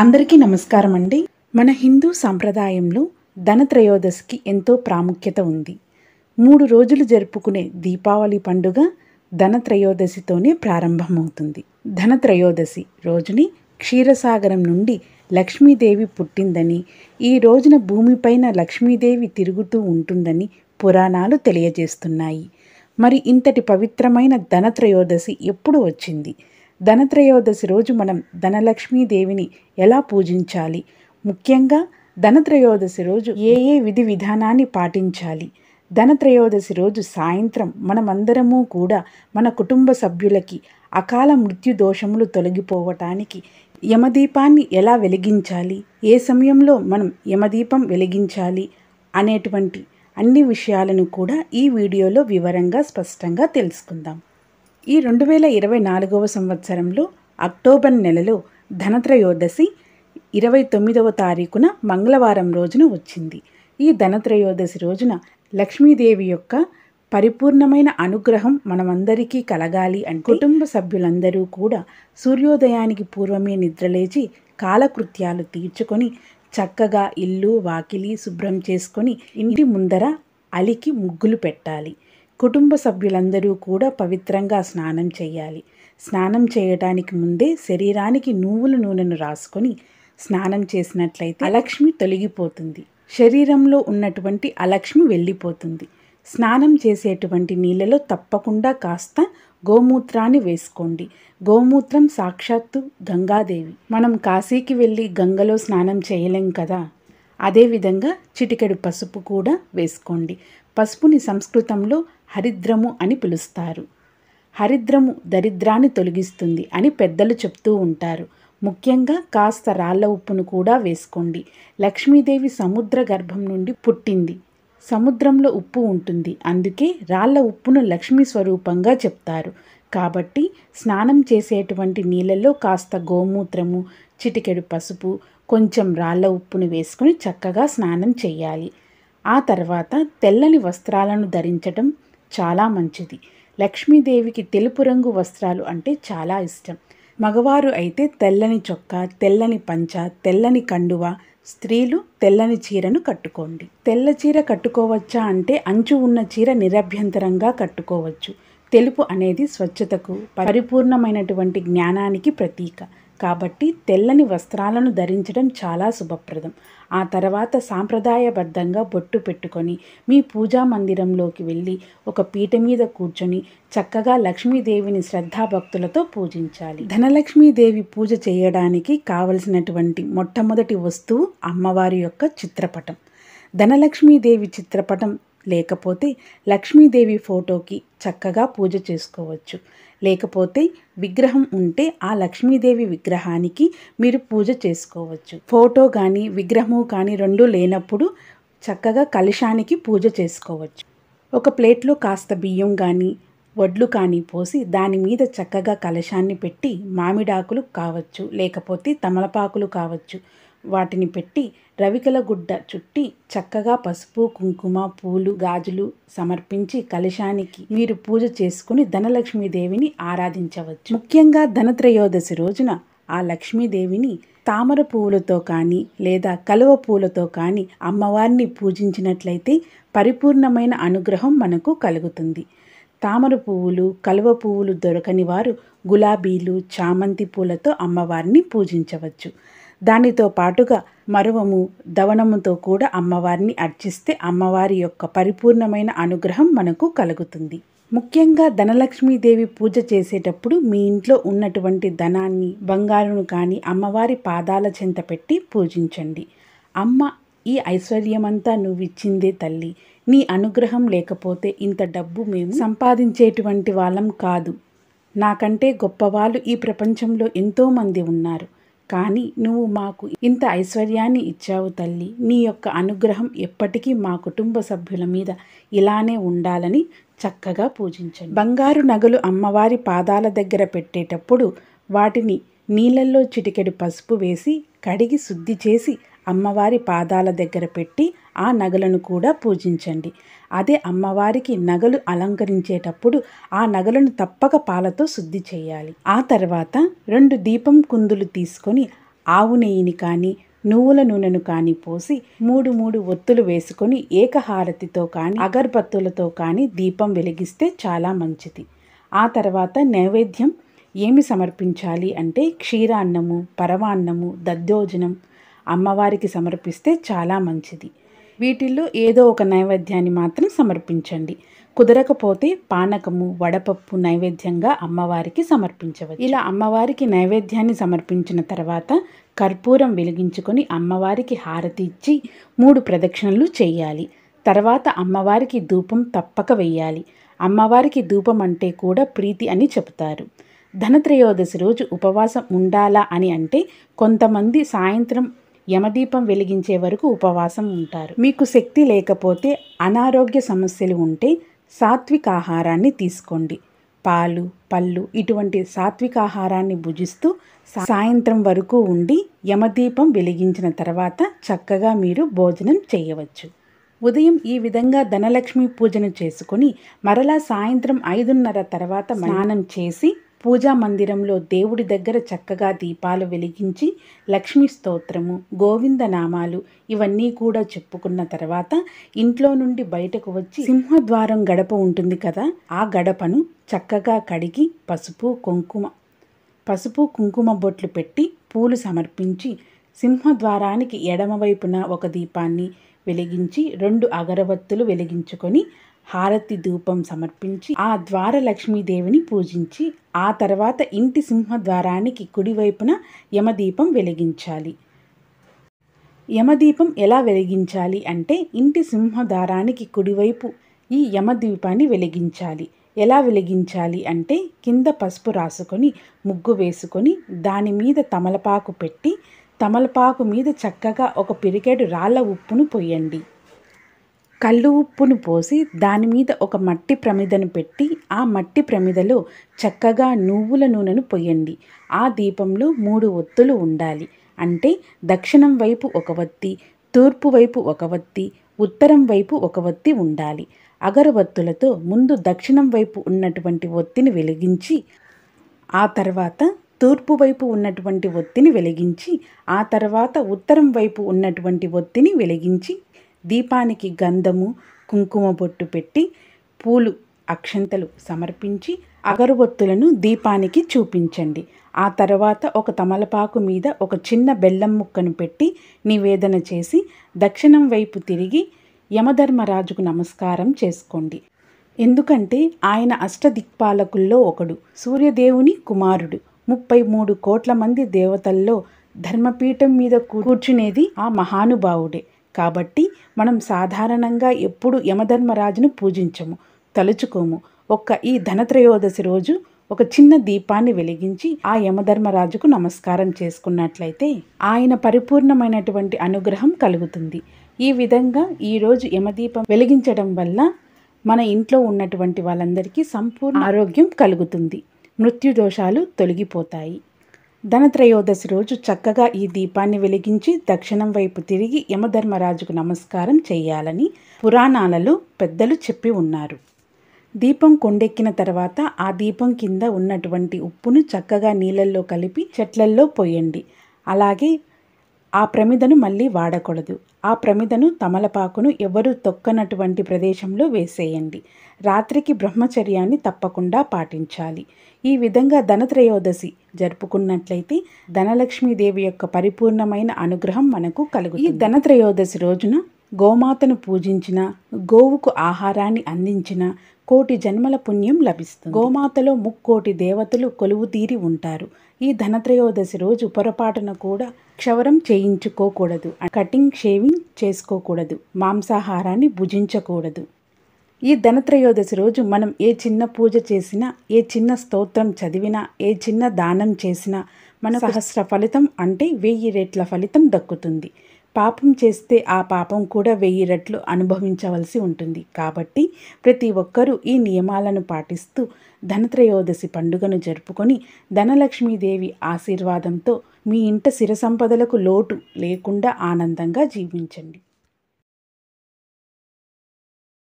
అందరికీ నమస్కారం అండి మన హిందూ సాంప్రదాయంలో ధనత్రయోదశికి ఎంతో ప్రాముఖ్యత ఉంది మూడు రోజులు జరుపుకునే దీపావళి పండుగ ధనత్రయోదశితోనే ప్రారంభమవుతుంది ధనత్రయోదశి రోజుని క్షీరసాగరం నుండి లక్ష్మీదేవి పుట్టిందని ఈ రోజున భూమిపైన లక్ష్మీదేవి తిరుగుతూ ఉంటుందని పురాణాలు తెలియజేస్తున్నాయి మరి ఇంతటి పవిత్రమైన ధనత్రయోదశి ఎప్పుడు వచ్చింది ధనత్రయోదశి రోజు మనం ధనలక్ష్మీదేవిని ఎలా పూజించాలి ముఖ్యంగా ధనత్రయోదశి రోజు ఏ ఏ విధి విధానాన్ని పాటించాలి ధనత్రయోదశి రోజు సాయంత్రం మనమందరము కూడా మన కుటుంబ సభ్యులకి అకాల మృత్యు దోషములు తొలగిపోవటానికి యమదీపాన్ని ఎలా వెలిగించాలి ఏ సమయంలో మనం యమదీపం వెలిగించాలి అనేటువంటి అన్ని విషయాలను కూడా ఈ వీడియోలో వివరంగా స్పష్టంగా తెలుసుకుందాం ఈ రెండు వేల ఇరవై నాలుగవ సంవత్సరంలో అక్టోబర్ నెలలో ధనత్రయోదశి ఇరవై తొమ్మిదవ తారీఖున మంగళవారం రోజున వచ్చింది ఈ ధనత్రయోదశి రోజున లక్ష్మీదేవి యొక్క పరిపూర్ణమైన అనుగ్రహం మనమందరికీ కలగాలి అని కుటుంబ సభ్యులందరూ కూడా సూర్యోదయానికి పూర్వమే నిద్రలేచి కాలకృత్యాలు తీర్చుకొని చక్కగా ఇల్లు వాకిలి శుభ్రం చేసుకొని ఇంటి ముందర అలికి ముగ్గులు పెట్టాలి కుటుంబ సభ్యులందరూ కూడా పవిత్రంగా స్నానం చేయాలి స్నానం చేయటానికి ముందే శరీరానికి నువ్వుల నూనెను రాసుకొని స్నానం చేసినట్లయితే అలక్ష్మి తొలగిపోతుంది శరీరంలో ఉన్నటువంటి అలక్ష్మి వెళ్ళిపోతుంది స్నానం చేసేటువంటి నీళ్ళలో తప్పకుండా కాస్త గోమూత్రాన్ని వేసుకోండి గోమూత్రం సాక్షాత్తు గంగాదేవి మనం కాశీకి వెళ్ళి గంగలో స్నానం చేయలేం కదా అదేవిధంగా చిటికెడు పసుపు కూడా వేసుకోండి పసుపుని సంస్కృతంలో హరిద్రము అని పిలుస్తారు హరిద్రము దరిద్రాన్ని తొలగిస్తుంది అని పెద్దలు చెప్తూ ఉంటారు ముఖ్యంగా కాస్త రాళ్ల ఉప్పును కూడా వేసుకోండి లక్ష్మీదేవి సముద్ర గర్భం నుండి పుట్టింది సముద్రంలో ఉప్పు ఉంటుంది అందుకే రాళ్ల ఉప్పును లక్ష్మీ స్వరూపంగా చెప్తారు కాబట్టి స్నానం చేసేటువంటి నీళ్ళలో కాస్త గోమూత్రము చిటికెడు పసుపు కొంచెం రాళ్ల ఉప్పును వేసుకుని చక్కగా స్నానం చేయాలి ఆ తర్వాత తెల్లని వస్త్రాలను ధరించటం చాలా మంచిది లక్ష్మీదేవికి తెలుపు రంగు వస్త్రాలు అంటే చాలా ఇష్టం మగవారు అయితే తెల్లని చొక్కా తెల్లని పంచ తెల్లని కండువ స్త్రీలు తెల్లని చీరను కట్టుకోండి తెల్ల చీర కట్టుకోవచ్చా అంటే అంచు ఉన్న చీర నిరభ్యంతరంగా కట్టుకోవచ్చు తెలుపు అనేది స్వచ్ఛతకు పరిపూర్ణమైనటువంటి జ్ఞానానికి ప్రతీక కాబట్టి తెల్లని వస్త్రాలను ధరించడం చాలా శుభప్రదం ఆ తర్వాత సాంప్రదాయబద్ధంగా బొట్టు పెట్టుకొని మీ పూజా మందిరంలోకి వెళ్ళి ఒక పీట మీద కూర్చొని చక్కగా లక్ష్మీదేవిని శ్రద్ధాభక్తులతో పూజించాలి ధనలక్ష్మీదేవి పూజ చేయడానికి కావలసినటువంటి మొట్టమొదటి వస్తువు అమ్మవారి యొక్క చిత్రపటం ధనలక్ష్మీదేవి చిత్రపటం లేకపోతే లక్ష్మీదేవి ఫోటోకి చక్కగా పూజ చేసుకోవచ్చు లేకపోతే విగ్రహం ఉంటే ఆ లక్ష్మీదేవి విగ్రహానికి మీరు పూజ చేసుకోవచ్చు ఫోటో కానీ విగ్రహము కానీ రెండు లేనప్పుడు చక్కగా కలశానికి పూజ చేసుకోవచ్చు ఒక ప్లేట్లో కాస్త బియ్యం కానీ వడ్లు కానీ పోసి దాని మీద చక్కగా కలశాన్ని పెట్టి మామిడాకులు కావచ్చు లేకపోతే తమలపాకులు కావచ్చు వాటిని పెట్టి రవికల గుడ్డ చుట్టి చక్కగా పసుపు కుంకుమ పూలు గాజులు సమర్పించి కలశానికి మీరు పూజ చేసుకుని ధనలక్ష్మీదేవిని ఆరాధించవచ్చు ముఖ్యంగా ధనత్రయోదశి రోజున ఆ లక్ష్మీదేవిని తామర పువ్వులతో కానీ లేదా కలువ పూలతో కానీ అమ్మవారిని పూజించినట్లయితే పరిపూర్ణమైన అనుగ్రహం మనకు కలుగుతుంది తామర పువ్వులు కలువ పువ్వులు దొరకని వారు గులాబీలు చామంతి పూలతో అమ్మవారిని పూజించవచ్చు దానితో పాటుగా మరువము దవనముతో కూడా అమ్మవారిని అర్చిస్తే అమ్మవారి యొక్క పరిపూర్ణమైన అనుగ్రహం మనకు కలుగుతుంది ముఖ్యంగా ధనలక్ష్మీదేవి పూజ చేసేటప్పుడు మీ ఇంట్లో ఉన్నటువంటి ధనాన్ని బంగారును కానీ అమ్మవారి పాదాల చెంత పెట్టి పూజించండి అమ్మ ఈ ఐశ్వర్యమంతా నువ్విచ్చిందే తల్లి నీ అనుగ్రహం లేకపోతే ఇంత డబ్బు మేము సంపాదించేటువంటి వాళ్ళం కాదు నాకంటే గొప్పవాళ్ళు ఈ ప్రపంచంలో ఎంతోమంది ఉన్నారు కానీ నువ్వు మాకు ఇంత ఐశ్వర్యాన్ని ఇచ్చావు తల్లి నీ యొక్క అనుగ్రహం ఎప్పటికీ మా కుటుంబ సభ్యుల మీద ఇలానే ఉండాలని చక్కగా పూజించండి బంగారు నగలు అమ్మవారి పాదాల దగ్గర పెట్టేటప్పుడు వాటిని నీళ్ళల్లో చిటికెడు పసుపు వేసి కడిగి శుద్ధి చేసి అమ్మవారి పాదాల దగ్గర పెట్టి ఆ నగలను కూడా పూజించండి అదే అమ్మవారికి నగలు అలంకరించేటప్పుడు ఆ నగలను తప్పక పాలతో శుద్ధి చేయాలి ఆ తర్వాత రెండు దీపం కుందులు తీసుకొని ఆవు నెయ్యిని కానీ నువ్వుల నూనెను కానీ పోసి మూడు మూడు ఒత్తులు వేసుకొని ఏకహారతితో కానీ అగర్బత్తులతో కానీ దీపం వెలిగిస్తే చాలా మంచిది ఆ తర్వాత నైవేద్యం ఏమి సమర్పించాలి అంటే క్షీరాన్నము పరవాన్నము దద్దోజనం అమ్మవారికి సమర్పిస్తే చాలా మంచిది వీటిల్లో ఏదో ఒక నైవేద్యాన్ని మాత్రం సమర్పించండి కుదరకపోతే పానకము వడపప్పు నైవేద్యంగా అమ్మవారికి సమర్పించవచ్చు ఇలా అమ్మవారికి నైవేద్యాన్ని సమర్పించిన తర్వాత కర్పూరం వెలిగించుకొని అమ్మవారికి హారతి ఇచ్చి మూడు ప్రదక్షిణలు చేయాలి తర్వాత అమ్మవారికి ధూపం తప్పక వెయ్యాలి అమ్మవారికి ధూపం అంటే కూడా ప్రీతి అని చెబుతారు ధనత్రయోదశి రోజు ఉపవాసం ఉండాలా అని అంటే కొంతమంది సాయంత్రం యమదీపం వెలిగించే వరకు ఉపవాసం ఉంటారు మీకు శక్తి లేకపోతే అనారోగ్య సమస్యలు ఉంటే సాత్విక ఆహారాన్ని తీసుకోండి పాలు పళ్ళు ఇటువంటి సాత్విక ఆహారాన్ని భుజిస్తూ సాయంత్రం వరకు ఉండి యమదీపం వెలిగించిన తర్వాత చక్కగా మీరు భోజనం చేయవచ్చు ఉదయం ఈ విధంగా ధనలక్ష్మి పూజను చేసుకుని మరలా సాయంత్రం ఐదున్నర తర్వాత స్నానం చేసి పూజా మందిరంలో దేవుడి దగ్గర చక్కగా దీపాలు వెలిగించి లక్ష్మీ స్తోత్రము గోవింద నామాలు ఇవన్నీ కూడా చెప్పుకున్న తర్వాత ఇంట్లో నుండి బయటకు వచ్చి సింహద్వారం గడప ఉంటుంది కదా ఆ గడపను చక్కగా కడిగి పసుపు కుంకుమ పసుపు కుంకుమ బొట్లు పెట్టి పూలు సమర్పించి సింహద్వారానికి ఎడమవైపున ఒక దీపాన్ని వెలిగించి రెండు అగరవత్తులు వెలిగించుకొని హారతి ధూపం సమర్పించి ఆ ద్వార లక్ష్మీదేవిని పూజించి ఆ తర్వాత ఇంటి సింహద్వారానికి కుడివైపున యమదీపం వెలిగించాలి యమదీపం ఎలా వెలిగించాలి అంటే ఇంటి సింహద్వారానికి కుడివైపు ఈ యమదీపాన్ని వెలిగించాలి ఎలా వెలిగించాలి అంటే కింద పసుపు రాసుకొని ముగ్గు వేసుకొని దాని మీద తమలపాకు పెట్టి తమలపాకు మీద చక్కగా ఒక పిరికెడు రాళ్ళ ఉప్పును పోయండి కళ్ళు ఉప్పును పోసి దాని మీద ఒక మట్టి ప్రమిదను పెట్టి ఆ మట్టి ప్రమిదలో చక్కగా నువ్వుల నూనెను పొయ్యండి ఆ దీపంలో మూడు ఒత్తులు ఉండాలి అంటే దక్షిణం వైపు ఒక వత్తి తూర్పు వైపు ఒక వత్తి ఉత్తరం వైపు ఒక వత్తి ఉండాలి అగరవత్తులతో ముందు దక్షిణం వైపు ఉన్నటువంటి ఒత్తిని వెలిగించి ఆ తర్వాత తూర్పు వైపు ఉన్నటువంటి ఒత్తిని వెలిగించి ఆ తర్వాత ఉత్తరం వైపు ఉన్నటువంటి ఒత్తిని వెలిగించి దీపానికి గంధము కుంకుమ బొట్టు పెట్టి పూలు అక్షంతలు సమర్పించి అగరబొత్తులను దీపానికి చూపించండి ఆ తర్వాత ఒక తమలపాకు మీద ఒక చిన్న బెల్లం ముక్కను పెట్టి నివేదన చేసి దక్షిణం వైపు తిరిగి యమధర్మరాజుకు నమస్కారం చేసుకోండి ఎందుకంటే ఆయన అష్టదిక్పాలకుల్లో ఒకడు సూర్యదేవుని కుమారుడు ముప్పై మూడు కోట్ల మంది దేవతల్లో ధర్మపీఠం మీద కూర్చునేది ఆ మహానుభావుడే కాబట్టి మనం సాధారణంగా ఎప్పుడు యమధర్మరాజును పూజించము తలుచుకోము ఒక్క ఈ ధనత్రయోదశి రోజు ఒక చిన్న దీపాన్ని వెలిగించి ఆ యమధర్మరాజుకు నమస్కారం చేసుకున్నట్లయితే ఆయన పరిపూర్ణమైనటువంటి అనుగ్రహం కలుగుతుంది ఈ విధంగా ఈరోజు యమదీపం వెలిగించడం వల్ల మన ఇంట్లో ఉన్నటువంటి వాళ్ళందరికీ సంపూర్ణ ఆరోగ్యం కలుగుతుంది మృత్యుదోషాలు తొలగిపోతాయి ధనత్రయోదశి రోజు చక్కగా ఈ దీపాన్ని వెలిగించి దక్షిణం వైపు తిరిగి యమధర్మరాజుకు నమస్కారం చేయాలని పురాణాలలో పెద్దలు చెప్పి ఉన్నారు దీపం కొండెక్కిన తర్వాత ఆ దీపం కింద ఉన్నటువంటి ఉప్పును చక్కగా నీళ్ళల్లో కలిపి చెట్లల్లో పోయండి అలాగే ఆ ప్రమిదను మళ్ళీ వాడకూడదు ఆ ప్రమిదను తమలపాకును ఎవరు తొక్కనటువంటి ప్రదేశంలో వేసేయండి రాత్రికి బ్రహ్మచర్యాన్ని తప్పకుండా పాటించాలి ఈ విధంగా ధనత్రయోదశి జరుపుకున్నట్లయితే ధనలక్ష్మీదేవి యొక్క పరిపూర్ణమైన అనుగ్రహం మనకు కలుగు ఈ ధనత్రయోదశి రోజున గోమాతను పూజించిన గోవుకు ఆహారాన్ని అందించిన కోటి జన్మల పుణ్యం లభిస్తుంది గోమాతలో ముక్కోటి దేవతలు కొలువుతీరి ఉంటారు ఈ ధనత్రయోదశి రోజు పొరపాటున కూడా క్షవరం చేయించుకోకూడదు కటింగ్ షేవింగ్ చేసుకోకూడదు మాంసాహారాన్ని భుజించకూడదు ఈ ధనత్రయోదశి రోజు మనం ఏ చిన్న పూజ చేసినా ఏ చిన్న స్తోత్రం చదివినా ఏ చిన్న దానం చేసినా మన సహస్ర ఫలితం అంటే వెయ్యి రేట్ల ఫలితం దక్కుతుంది పాపం చేస్తే ఆ పాపం కూడా వెయ్యి రెట్లు అనుభవించవలసి ఉంటుంది కాబట్టి ప్రతి ఒక్కరూ ఈ నియమాలను పాటిస్తూ ధనత్రయోదశి పండుగను జరుపుకొని ధనలక్ష్మీదేవి ఆశీర్వాదంతో మీ ఇంట శిరసంపదలకు లోటు లేకుండా ఆనందంగా జీవించండి